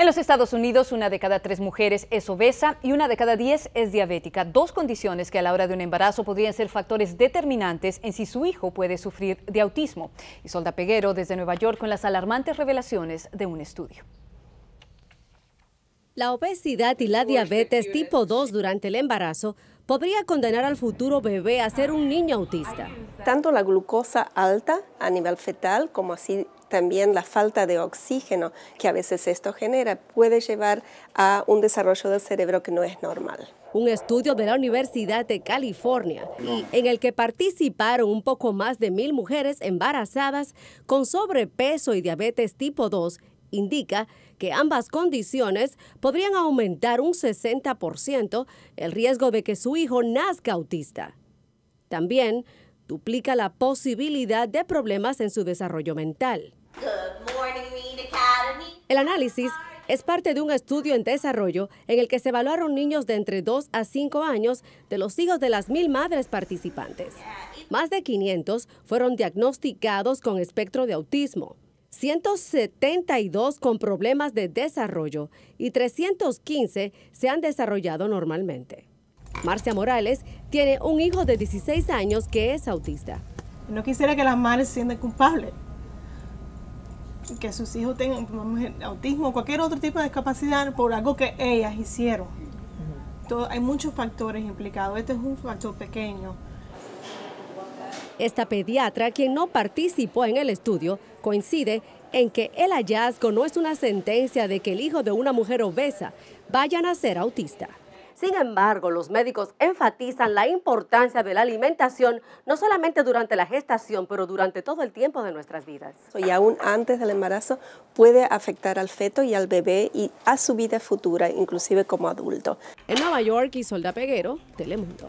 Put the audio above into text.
En los Estados Unidos, una de cada tres mujeres es obesa y una de cada diez es diabética, dos condiciones que a la hora de un embarazo podrían ser factores determinantes en si su hijo puede sufrir de autismo. Y Solda Peguero desde Nueva York con las alarmantes revelaciones de un estudio. La obesidad y la diabetes tipo 2 durante el embarazo podría condenar al futuro bebé a ser un niño autista. Tanto la glucosa alta a nivel fetal como así también la falta de oxígeno que a veces esto genera puede llevar a un desarrollo del cerebro que no es normal. Un estudio de la Universidad de California en el que participaron un poco más de mil mujeres embarazadas con sobrepeso y diabetes tipo 2 indica que ambas condiciones podrían aumentar un 60% el riesgo de que su hijo nazca autista. También duplica la posibilidad de problemas en su desarrollo mental. El análisis es parte de un estudio en desarrollo en el que se evaluaron niños de entre 2 a 5 años de los hijos de las mil madres participantes. Más de 500 fueron diagnosticados con espectro de autismo. 172 con problemas de desarrollo y 315 se han desarrollado normalmente. Marcia Morales tiene un hijo de 16 años que es autista. No quisiera que las madres se sientan culpables. Que sus hijos tengan autismo o cualquier otro tipo de discapacidad por algo que ellas hicieron. Todo, hay muchos factores implicados. Este es un factor pequeño esta pediatra, quien no participó en el estudio, coincide en que el hallazgo no es una sentencia de que el hijo de una mujer obesa vaya a nacer autista. Sin embargo, los médicos enfatizan la importancia de la alimentación no solamente durante la gestación, pero durante todo el tiempo de nuestras vidas. Y aún antes del embarazo puede afectar al feto y al bebé y a su vida futura, inclusive como adulto. En Nueva York, Solda Peguero, Telemundo.